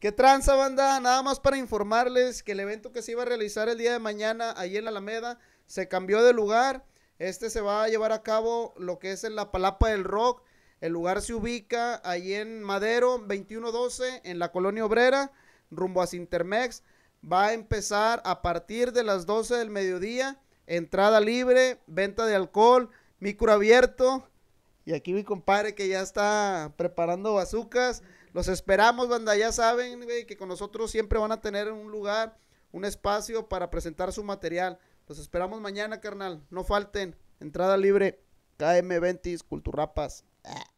¿Qué tranza, banda? Nada más para informarles que el evento que se iba a realizar el día de mañana ahí en la Alameda se cambió de lugar. Este se va a llevar a cabo lo que es en la Palapa del Rock. El lugar se ubica ahí en Madero 2112, en la colonia obrera, rumbo a Sintermex, Va a empezar a partir de las 12 del mediodía. Entrada libre, venta de alcohol, micro abierto. Y aquí mi compadre que ya está preparando bazucas. Los esperamos, banda. Ya saben, que con nosotros siempre van a tener un lugar, un espacio para presentar su material. Los esperamos mañana, carnal. No falten. Entrada libre. KM Ventis, culturapas ah.